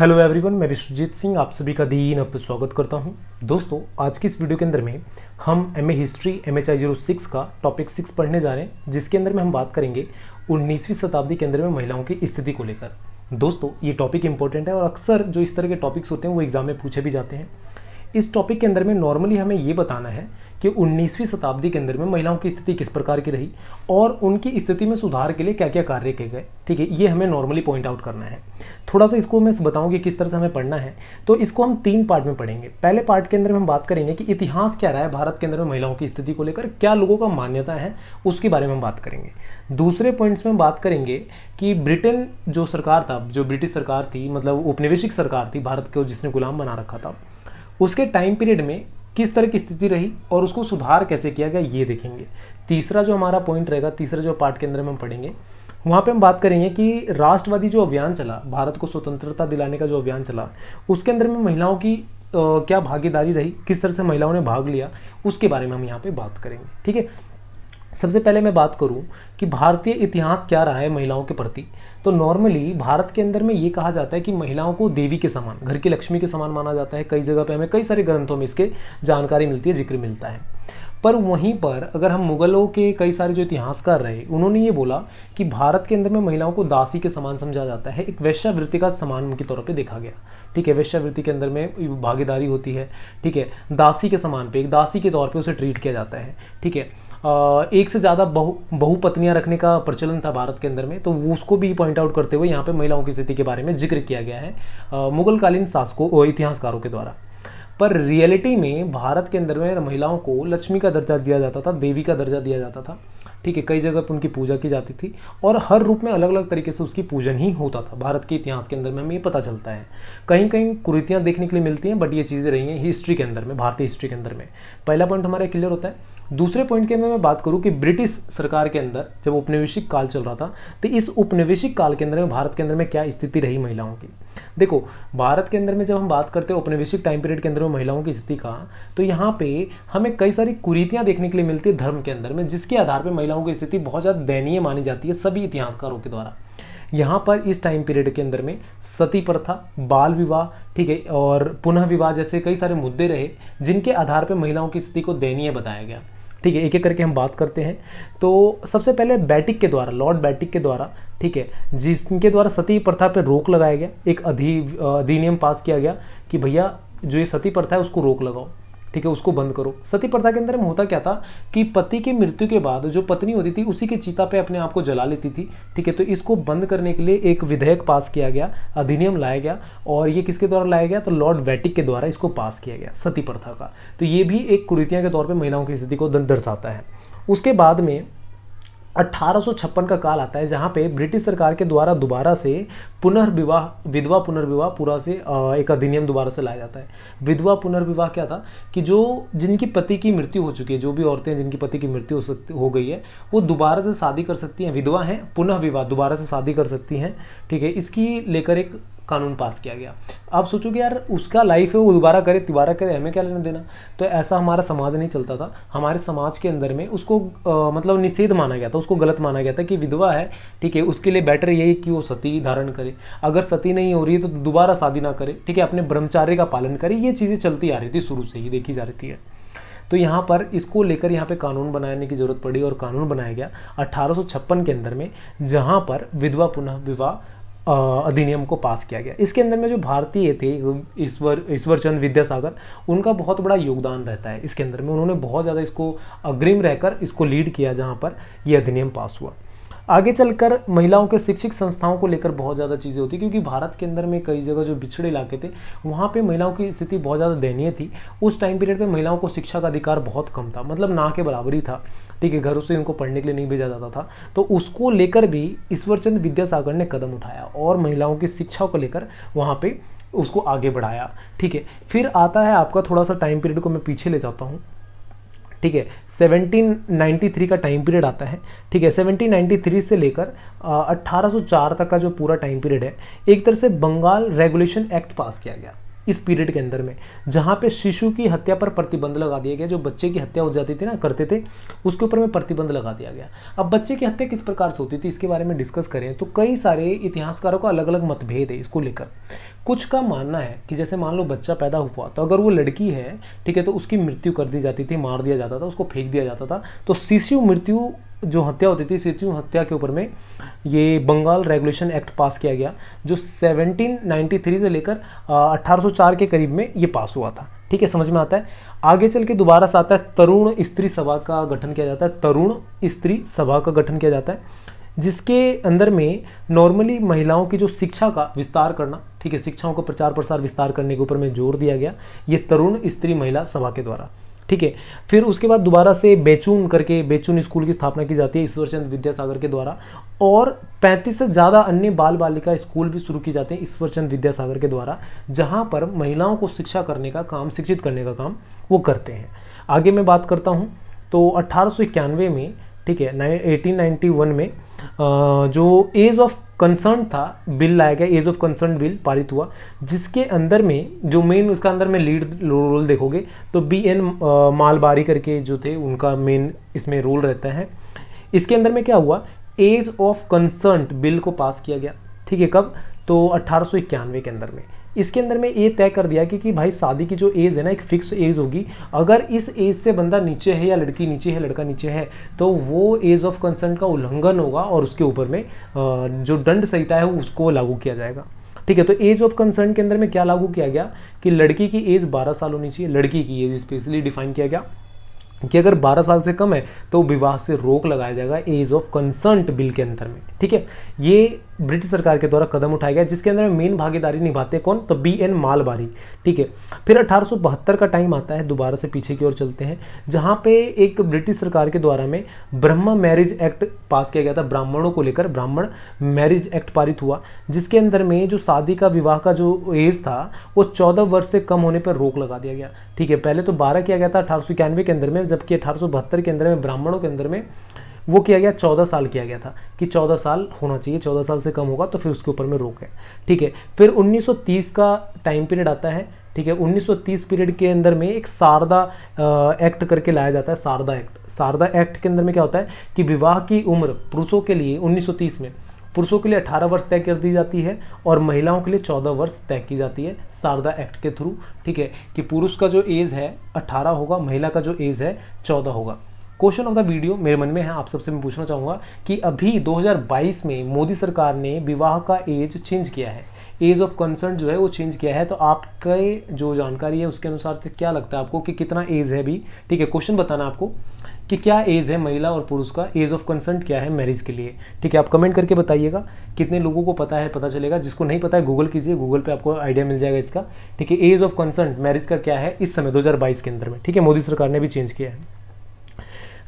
hello everyone मैं विश्वजीत सिंह आप सभी का दिन आप स्वागत करता हूं दोस्तों आज की इस वीडियो के अंदर में हम M A history M H I zero six का टॉपिक सिक्स पढ़ने जा रहे हैं जिसके अंदर में हम बात करेंगे उन्नीसवीं शताब्दी के अंदर में महिलाओं की स्थिति को लेकर दोस्तों ये टॉपिक इंपॉर्टेंट है और अक्सर जो इस तरह के टॉपिक्स होते हैं वो एग्जाम में पूछे भी जाते हैं इस टॉपिक के अंदर में नॉर्मली हमें ये बताना है कि 19वीं शताब्दी के अंदर में महिलाओं की स्थिति किस प्रकार की रही और उनकी स्थिति में सुधार के लिए क्या क्या कार्य किए गए ठीक है ये हमें नॉर्मली पॉइंट आउट करना है थोड़ा सा इसको मैं बताऊँ कि किस तरह से हमें पढ़ना है तो इसको हम तीन पार्ट में पढ़ेंगे पहले पार्ट के अंदर में हम बात करेंगे कि इतिहास क्या रहा है भारत के अंदर में महिलाओं की स्थिति को लेकर क्या लोगों का मान्यता है उसके बारे में हम बात करेंगे दूसरे पॉइंट्स में हम बात करेंगे कि ब्रिटेन जो सरकार था जो ब्रिटिश सरकार थी मतलब उपनिवेशिक सरकार थी भारत को जिसने गुलाम बना रखा था उसके टाइम पीरियड में किस तरह की स्थिति रही और उसको सुधार कैसे किया गया ये देखेंगे तीसरा जो हमारा पॉइंट रहेगा तीसरा जो पार्ट के अंदर हम पढ़ेंगे वहाँ पे हम बात करेंगे कि राष्ट्रवादी जो अभियान चला भारत को स्वतंत्रता दिलाने का जो अभियान चला उसके अंदर में महिलाओं की आ, क्या भागीदारी रही किस तरह से महिलाओं ने भाग लिया उसके बारे में हम यहाँ पे बात करेंगे ठीक है सबसे पहले मैं बात करूं कि भारतीय इतिहास क्या रहा है महिलाओं के प्रति तो नॉर्मली भारत के अंदर में ये कहा जाता है कि महिलाओं को देवी के समान घर की लक्ष्मी के समान माना जाता है कई जगह पे हमें कई सारे ग्रंथों में इसके जानकारी मिलती है जिक्र मिलता है पर वहीं पर अगर हम मुगलों के कई सारे जो इतिहासकार रहे उन्होंने ये बोला कि भारत के अंदर में महिलाओं को दासी के समान समझा जाता है एक वैश्यावृत्ति का समान उनके तौर पर देखा गया ठीक है वेश्यावृत्ति के अंदर में भागीदारी होती है ठीक है दासी के समान पे एक दासी के तौर पे उसे ट्रीट किया जाता है ठीक है एक से ज़्यादा बहु बहुपत्नियाँ रखने का प्रचलन था भारत के अंदर में तो उसको भी पॉइंट आउट करते हुए यहाँ पर महिलाओं की स्थिति के बारे में जिक्र किया गया है मुगलकालीन शासकों इतिहासकारों के द्वारा पर रियलिटी में भारत के अंदर में महिलाओं को लक्ष्मी का दर्जा दिया जाता था देवी का दर्जा दिया जाता था ठीक है कई जगह पर उनकी पूजा की जाती थी और हर रूप में अलग अलग तरीके से उसकी पूजन ही होता था भारत के इतिहास के अंदर में हमें ये पता चलता है कहीं कहीं कुरीतियाँ देखने के लिए मिलती हैं बट ये चीज़ें रही हैं हिस्ट्री के अंदर में भारतीय हिस्ट्री के अंदर में पहला पॉइंट हमारा क्लियर होता है दूसरे पॉइंट के अंदर मैं बात करूँ कि ब्रिटिश सरकार के अंदर जब उपनिवेशिक काल चल रहा था तो इस उपनिवेशिक काल के अंदर में भारत के अंदर में क्या स्थिति रही महिलाओं की देखो भारत के अंदर में जब हम बात करते हैं औपनिवेशिक टाइम पीरियड के अंदर में महिलाओं की स्थिति का तो यहाँ पे हमें कई सारी कुरीतियाँ देखने के लिए मिलती है धर्म के अंदर में जिसके आधार पर महिलाओं की स्थिति बहुत ज़्यादा दयनीय मानी जाती है सभी इतिहासकारों के द्वारा यहाँ पर इस टाइम पीरियड के अंदर में सती प्रथा बाल विवाह ठीक है और पुनः विवाह जैसे कई सारे मुद्दे रहे जिनके आधार पर महिलाओं की स्थिति को दयनीय बताया गया ठीक है एक एक करके हम बात करते हैं तो सबसे पहले बैटिक के द्वारा लॉर्ड बैटिक के द्वारा ठीक है जिसके द्वारा सती प्रथा पर रोक लगाया गया एक अधि अधिनियम पास किया गया कि भैया जो ये सती प्रथा है उसको रोक लगाओ ठीक है उसको बंद करो सती प्रथा के अंदर में होता क्या था कि पति के मृत्यु के बाद जो पत्नी होती थी उसी के चिता पे अपने आप को जला लेती थी ठीक है तो इसको बंद करने के लिए एक विधेयक पास किया गया अधिनियम लाया गया और ये किसके द्वारा लाया गया तो लॉर्ड वैटिक के द्वारा इसको पास किया गया सती प्रथा का तो ये भी एक कुरीतियाँ के तौर पर महिलाओं की स्थिति को दर्शाता है उसके बाद में 1856 का काल आता है जहाँ पे ब्रिटिश सरकार के द्वारा दोबारा से पुनर्विवाह विधवा पुनर्विवाह पूरा से एक अधिनियम दोबारा से लाया जाता है विधवा पुनर्विवाह क्या था कि जो जिनकी पति की मृत्यु हो चुकी है जो भी औरतें जिनकी पति की मृत्यु हो सकती हो गई है वो दोबारा से शादी कर सकती हैं विधवा हैं पुनः विवाह दोबारा से शादी कर सकती हैं ठीक है इसकी लेकर एक कानून पास किया गया आप सोचो कि यार उसका लाइफ है वो दोबारा करे दोबारा करे हमें क्या लेना देना तो ऐसा हमारा समाज नहीं चलता था हमारे समाज के अंदर में उसको आ, मतलब निषेध माना गया था उसको गलत माना गया था कि विधवा है ठीक है उसके लिए बेटर यही कि वो सती धारण करे अगर सती नहीं हो रही है तो दोबारा शादी ना करे ठीक है अपने ब्रह्मचार्य का पालन करे ये चीज़ें चलती आ रही थी शुरू से ही देखी जा रही है तो यहाँ पर इसको लेकर यहाँ पे कानून बनाने की ज़रूरत पड़ी और कानून बनाया गया अठारह के अंदर में जहाँ पर विधवा पुनः विवाह अधिनियम को पास किया गया इसके अंदर में जो भारतीय थे ईश्वर ईश्वर चंद विद्यासागर उनका बहुत बड़ा योगदान रहता है इसके अंदर में उन्होंने बहुत ज़्यादा इसको अग्रिम रहकर इसको लीड किया जहाँ पर यह अधिनियम पास हुआ आगे चलकर महिलाओं के शिक्षित संस्थाओं को लेकर बहुत ज़्यादा चीज़ें होती क्योंकि भारत के अंदर में कई जगह जो पिछड़े इलाके थे वहाँ पे महिलाओं की स्थिति बहुत ज़्यादा दयनीय थी उस टाइम पीरियड पे महिलाओं को शिक्षा का अधिकार बहुत कम था मतलब ना के बराबर ही था ठीक है घरों से उनको पढ़ने के लिए नहीं भेजा जाता था तो उसको लेकर भी ईश्वरचंद विद्यासागर ने कदम उठाया और महिलाओं की शिक्षा को लेकर वहाँ पर उसको आगे बढ़ाया ठीक है फिर आता है आपका थोड़ा सा टाइम पीरियड को मैं पीछे ले जाता हूँ ठीक है 1793 का टाइम पीरियड आता है ठीक है 1793 से लेकर 1804 तक का जो पूरा टाइम पीरियड है एक तरह से बंगाल रेगुलेशन एक्ट पास किया गया इस पीरियड के अंदर में जहाँ पे शिशु की हत्या पर प्रतिबंध लगा दिया गया जो बच्चे की हत्या हो जाती थी ना करते थे उसके ऊपर में प्रतिबंध लगा दिया गया अब बच्चे की हत्या किस प्रकार से होती थी इसके बारे में डिस्कस करें तो कई सारे इतिहासकारों का अलग अलग मतभेद है इसको लेकर कुछ का मानना है कि जैसे मान लो बच्चा पैदा हुआ तो अगर वो लड़की है ठीक है तो उसकी मृत्यु कर दी जाती थी मार दिया जाता था उसको फेंक दिया जाता था तो शिशु मृत्यु जो हत्या होती थी सिचु हत्या के ऊपर में ये बंगाल रेगुलेशन एक्ट पास किया गया जो 1793 से लेकर 1804 के करीब में ये पास हुआ था ठीक है समझ में आता है आगे चल के दोबारा से आता है तरुण स्त्री सभा का गठन किया जाता है तरुण स्त्री सभा का गठन किया जाता है जिसके अंदर में नॉर्मली महिलाओं की जो शिक्षा का विस्तार करना ठीक है शिक्षाओं का प्रचार प्रसार विस्तार करने के ऊपर में जोर दिया गया ये तरुण स्त्री महिला सभा के द्वारा ठीक है फिर उसके बाद दोबारा से बेचून करके बेचून स्कूल की स्थापना की जाती है ईश्वरचंद विद्यासागर के द्वारा और 35 से ज़्यादा अन्य बाल बालिका स्कूल भी शुरू किए जाते हैं ईश्वरचंद विद्यासागर के द्वारा जहाँ पर महिलाओं को शिक्षा करने का काम शिक्षित करने का काम वो करते हैं आगे मैं बात करता हूँ तो अट्ठारह में ठीक है नाइन 1891 में जो एज ऑफ कंसर्न था बिल लाया गया एज ऑफ कंसर्न बिल पारित हुआ जिसके अंदर में जो मेन उसका अंदर में लीड रोल देखोगे तो बी एन मालबारी करके जो थे उनका मेन इसमें रोल रहता है इसके अंदर में क्या हुआ एज ऑफ कंसर्न बिल को पास किया गया ठीक है कब तो अट्ठारह के अंदर में इसके अंदर में ये तय कर दिया कि, कि भाई शादी की जो एज है ना एक फिक्स एज होगी अगर इस एज से बंदा नीचे है या लड़की नीचे है लड़का नीचे है तो वो एज ऑफ कंसर्न का उल्लंघन होगा और उसके ऊपर में जो दंड संहिता है उसको लागू किया जाएगा ठीक है तो एज ऑफ कंसर्न के अंदर में क्या लागू किया गया कि लड़की की एज बारह साल होनी चाहिए लड़की की एज स्पेशली डिफाइन किया गया कि अगर 12 साल से कम है तो विवाह से रोक लगाया जाएगा एज ऑफ कंसर्ट बिल के अंदर में ठीक है ये ब्रिटिश सरकार के द्वारा कदम उठाया गया जिसके अंदर मेन भागीदारी निभाते कौन तो बी एन मालबारी ठीक है फिर अठारह का टाइम आता है दोबारा से पीछे की ओर चलते हैं जहाँ पे एक ब्रिटिश सरकार के द्वारा में ब्रह्मा मैरिज एक्ट पास किया गया था ब्राह्मणों को लेकर ब्राह्मण मैरिज एक्ट पारित हुआ जिसके अंदर में जो शादी का विवाह का जो एज था वो चौदह वर्ष से कम होने पर रोक लगा दिया गया ठीक है पहले तो बारह किया गया था अठारह के अंदर में जबकि अठारह के अंदर में ब्राह्मणों के अंदर में वो किया गया चौदह साल किया गया था कि चौदह साल होना चाहिए चौदह साल से कम होगा तो फिर उसके ऊपर में रोक है ठीक है फिर 1930 का टाइम पीरियड आता है ठीक है 1930 पीरियड के अंदर में एक शारदा एक्ट करके लाया जाता है शारदा एक्ट शारदा एक्ट के अंदर में क्या होता है कि विवाह की उम्र पुरुषों के लिए 1930 में पुरुषों के लिए 18 वर्ष तय कर दी जाती है और महिलाओं के लिए 14 वर्ष तय की जाती है शारदा एक्ट के थ्रू ठीक है कि पुरुष का जो एज है 18 होगा महिला का जो एज है 14 होगा क्वेश्चन ऑफ द वीडियो मेरे मन में है आप सबसे मैं पूछना चाहूँगा कि अभी 2022 में मोदी सरकार ने विवाह का एज चेंज किया है एज ऑफ कंसर्न जो है वो चेंज किया है तो आपके जो जानकारी है उसके अनुसार से क्या लगता है आपको कि कितना एज है अभी ठीक है क्वेश्चन बताना आपको कि क्या एज है महिला और पुरुष का एज ऑफ कंसर्न क्या है मैरिज के लिए ठीक है आप कमेंट करके बताइएगा कितने लोगों को पता है पता चलेगा जिसको नहीं पता है गूगल कीजिए गूगल पे आपको आइडिया मिल जाएगा इसका ठीक है एज ऑफ कंसर्न मैरिज का क्या है इस समय 2022 के अंदर में ठीक है मोदी सरकार ने भी चेंज किया है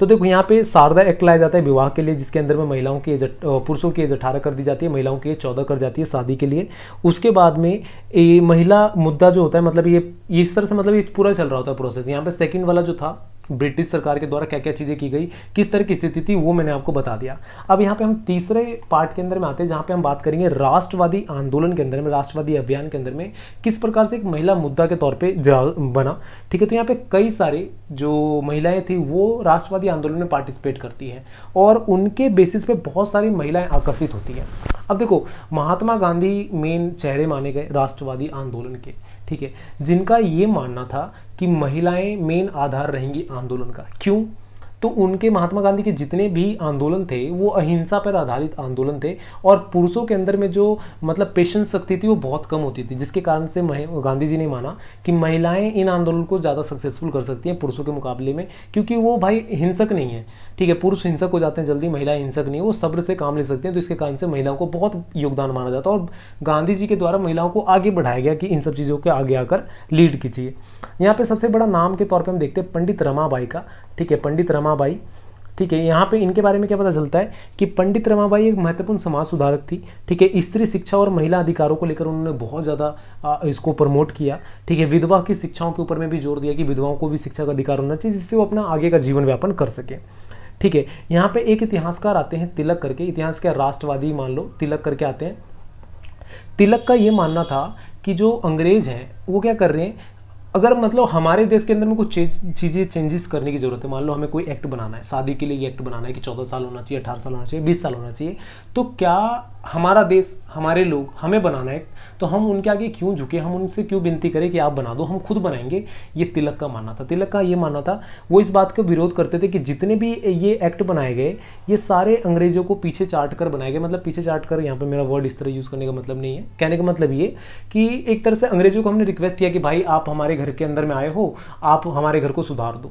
तो देखो यहाँ पे शारदा एक्ट लाया जाता है विवाह के लिए जिसके अंदर में महिलाओं की एज पुरुषों की एज अठारह कर दी जाती है महिलाओं की एज चौदह कर जाती है शादी के लिए उसके बाद में ये महिला मुद्दा जो होता है मतलब ये इस तरह से मतलब ये पूरा चल रहा होता है प्रोसेस यहाँ पे सेकेंड वाला जो था ब्रिटिश सरकार के द्वारा क्या क्या चीज़ें की गई किस तरह की स्थिति थी वो मैंने आपको बता दिया अब यहाँ पे हम तीसरे पार्ट के अंदर में आते हैं जहाँ पे हम बात करेंगे राष्ट्रवादी आंदोलन के अंदर में राष्ट्रवादी अभियान के अंदर में किस प्रकार से एक महिला मुद्दा के तौर पर बना ठीक है तो यहाँ पे कई सारे जो महिलाएं थी वो राष्ट्रवादी आंदोलन में पार्टिसिपेट करती हैं और उनके बेसिस पे बहुत सारी महिलाएं आकर्षित होती हैं अब देखो महात्मा गांधी मेन चेहरे माने गए राष्ट्रवादी आंदोलन के ठीक है जिनका ये मानना था कि महिलाएं मेन आधार रहेंगी आंदोलन का क्यों तो उनके महात्मा गांधी के जितने भी आंदोलन थे वो अहिंसा पर आधारित आंदोलन थे और पुरुषों के अंदर में जो मतलब पेशेंस शक्ति थी वो बहुत कम होती थी जिसके कारण से गांधी जी ने माना कि महिलाएं इन आंदोलन को ज़्यादा सक्सेसफुल कर सकती हैं पुरुषों के मुकाबले में क्योंकि वो भाई हिंसक नहीं है ठीक है पुरुष हिंसक हो जाते हैं जल्दी महिलाएं हिंसक नहीं वो सब्र से काम ले सकते हैं तो इसके कारण से महिलाओं को बहुत योगदान माना जाता है और गांधी जी के द्वारा महिलाओं को आगे बढ़ाया गया कि इन सब चीज़ों के आगे आकर लीड कीजिए यहाँ पर सबसे बड़ा नाम के तौर पर हम देखते हैं पंडित रमाबाई का ठीक है पंडित रमाबाई ठीक है यहाँ पे इनके बारे में क्या पता चलता है कि पंडित रमाबाई एक महत्वपूर्ण समाज सुधारक थी ठीक है स्त्री शिक्षा और महिला अधिकारों को लेकर उन्होंने बहुत ज़्यादा इसको प्रमोट किया ठीक है विधवा की शिक्षाओं के ऊपर में भी जोर दिया कि विधवाओं को भी शिक्षा का अधिकार होना चाहिए जिससे वो अपना आगे का जीवन व्यापन कर सके ठीक है यहाँ पे एक इतिहासकार आते हैं तिलक करके इतिहास के राष्ट्रवादी मान लो तिलक करके आते हैं तिलक का ये मानना था कि जो अंग्रेज हैं वो क्या कर रहे हैं अगर मतलब हमारे देश के अंदर में कुछ चीज़ें चेंजेस करने की ज़रूरत है मान लो हमें कोई एक्ट बनाना है शादी के लिए ये एक्ट बनाना है कि चौदह साल होना चाहिए अठारह साल होना चाहिए बीस साल होना चाहिए तो क्या हमारा देश हमारे लोग हमें बनाना है तो हम उनके आगे क्यों झुके हम उनसे क्यों विनती करें कि आप बना दो हम खुद बनाएंगे ये तिलक का मानना था तिलक का ये मानना था वो इस बात का विरोध करते थे कि जितने भी ये एक्ट बनाए गए ये सारे अंग्रेजों को पीछे चाट कर बनाए गए मतलब पीछे चाट कर यहाँ पर मेरा वर्ड इस तरह यूज़ करने का मतलब नहीं है कहने का मतलब ये कि एक तरह से अंग्रेजों को हमने रिक्वेस्ट किया कि भाई आप हमारे घर के अंदर में आए हो आप हमारे घर को सुधार दो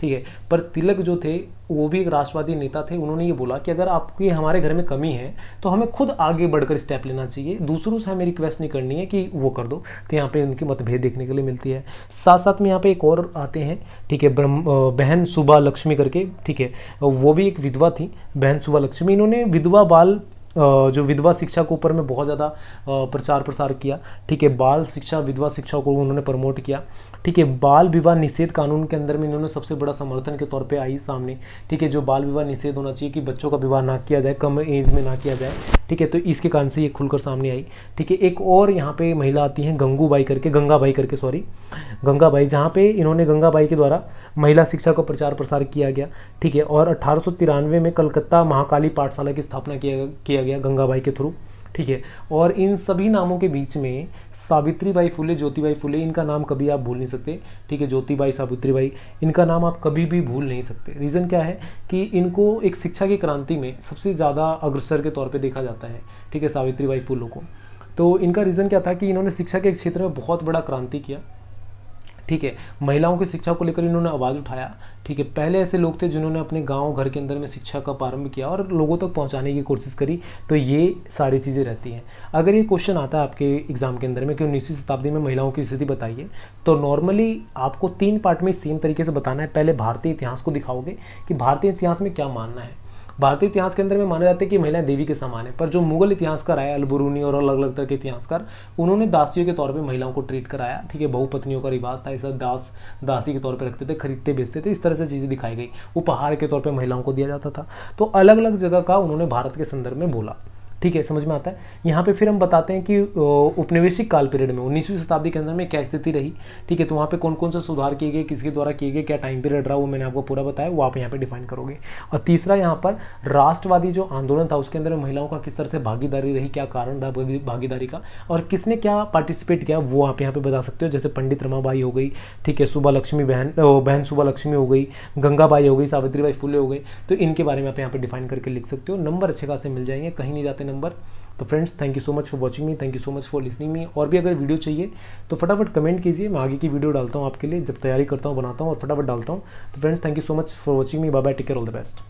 ठीक है पर तिलक जो थे वो भी एक राष्ट्रवादी नेता थे उन्होंने ये बोला कि अगर आपकी हमारे घर में कमी है तो हमें खुद आगे बढ़कर स्टेप लेना चाहिए दूसरों से हमें रिक्वेस्ट नहीं करनी है कि वो कर दो तो यहाँ पे उनकी मतभेद देखने के लिए मिलती है साथ साथ में यहाँ पे एक और आते हैं ठीक है ब्रह्म बहन सुबा लक्ष्मी करके ठीक है वो भी एक विधवा थी बहन सुबह लक्ष्मी इन्होंने विधवा बाल जो विधवा शिक्षा के ऊपर में बहुत ज़्यादा प्रचार प्रसार किया ठीक है बाल शिक्षा विधवा शिक्षा को उन्होंने प्रमोट किया ठीक है बाल विवाह निषेध कानून के अंदर में इन्होंने सबसे बड़ा समर्थन के तौर पे आई सामने ठीक है जो बाल विवाह निषेध होना चाहिए कि बच्चों का विवाह ना किया जाए कम एज में ना किया जाए ठीक है तो इसके कारण से ये खुलकर सामने आई ठीक है एक और यहाँ पे महिला आती हैं गंगूबाई करके गंगाबाई करके सॉरी गंगाबाई जहाँ पे इन्होंने गंगाबाई के द्वारा महिला शिक्षा का प्रचार प्रसार किया गया ठीक है और अठारह में कलकत्ता महाकाली पाठशाला की स्थापना किया किया गया गंगाबाई के थ्रू ठीक है और इन सभी नामों के बीच में सावित्री बाई फुले ज्योतिबाई फुले इनका नाम कभी आप भूल नहीं सकते ठीक है ज्योतिबाई सावित्री बाई इनका नाम आप कभी भी भूल नहीं सकते रीज़न क्या है कि इनको एक शिक्षा की क्रांति में सबसे ज़्यादा अग्रसर के तौर पर देखा जाता है ठीक है सावित्री बाई फुलों को तो इनका रीज़न क्या था कि इन्होंने शिक्षा के क्षेत्र में बहुत बड़ा क्रांति किया ठीक है महिलाओं की शिक्षा को लेकर इन्होंने आवाज़ उठाया ठीक है पहले ऐसे लोग थे जिन्होंने अपने गांव घर के अंदर में शिक्षा का प्रारंभ किया और लोगों तक पहुंचाने की कोशिश करी तो ये सारी चीज़ें रहती हैं अगर ये क्वेश्चन आता है आपके एग्जाम के अंदर में कि उन्नीसवीं शताब्दी में महिलाओं की स्थिति बताइए तो नॉर्मली आपको तीन पार्ट में सेम तरीके से बताना है पहले भारतीय इतिहास को दिखाओगे कि भारतीय इतिहास में क्या मानना है भारतीय इतिहास के अंदर में माना जाता है कि महिलाएं देवी के समान है पर जो मुगल इतिहासकार आए अलबरूनी और अलग अलग तरह के इतिहासकार उन्होंने दासियों के तौर पर महिलाओं को ट्रीट कराया ठीक है बहुपत्नियों का रिवाज था ऐसा दास दासी के तौर पर रखते थे खरीदते बेचते थे इस तरह से चीज़ें दिखाई गई उपहार के तौर पर महिलाओं को दिया जाता था तो अलग अलग जगह का उन्होंने भारत के संदर्भ में बोला ठीक है समझ में आता है यहाँ पे फिर हम बताते हैं कि उपनिवेशिक काल पीरियड में उन्नीसवीं शताब्दी के अंदर में क्या स्थिति रही ठीक है तो वहाँ पे कौन कौन से सुधार किए गए किसके द्वारा किए गए क्या टाइम पीरियड रहा वो मैंने आपको पूरा बताया वो आप यहाँ पे डिफाइन करोगे और तीसरा यहाँ पर राष्ट्रवादी जो आंदोलन था उसके अंदर महिलाओं का किस तरह से भागीदारी रही क्या कारण रहा भागीदारी का और किसने क्या पार्टिसिपेट किया वो आप यहाँ पर बता सकते हो जैसे पंडित रमाबाई हो गई ठीक है सुबह लक्ष्मी बहन बहन सुबह लक्ष्मी हो गई गंगाबाई हो गई सावित्रीबाई फुले हो गई तो इनके बारे में आप यहाँ पर डिफाइन करके लिख सकते हो नंबर अच्छे खासे मिल जाएंगे कहीं नहीं जाते नंबर तो friends thank you so much for watching me thank you so much for listening me और भी अगर वीडियो चाहिए तो फटाफट कमेंट कीजिए मैं आगे की वीडियो डालता हूँ आपके लिए जब तैयारी करता हूँ बनाता हूँ और फटाफट डालता हूँ तो friends thank you so much for watching me bye take care all the best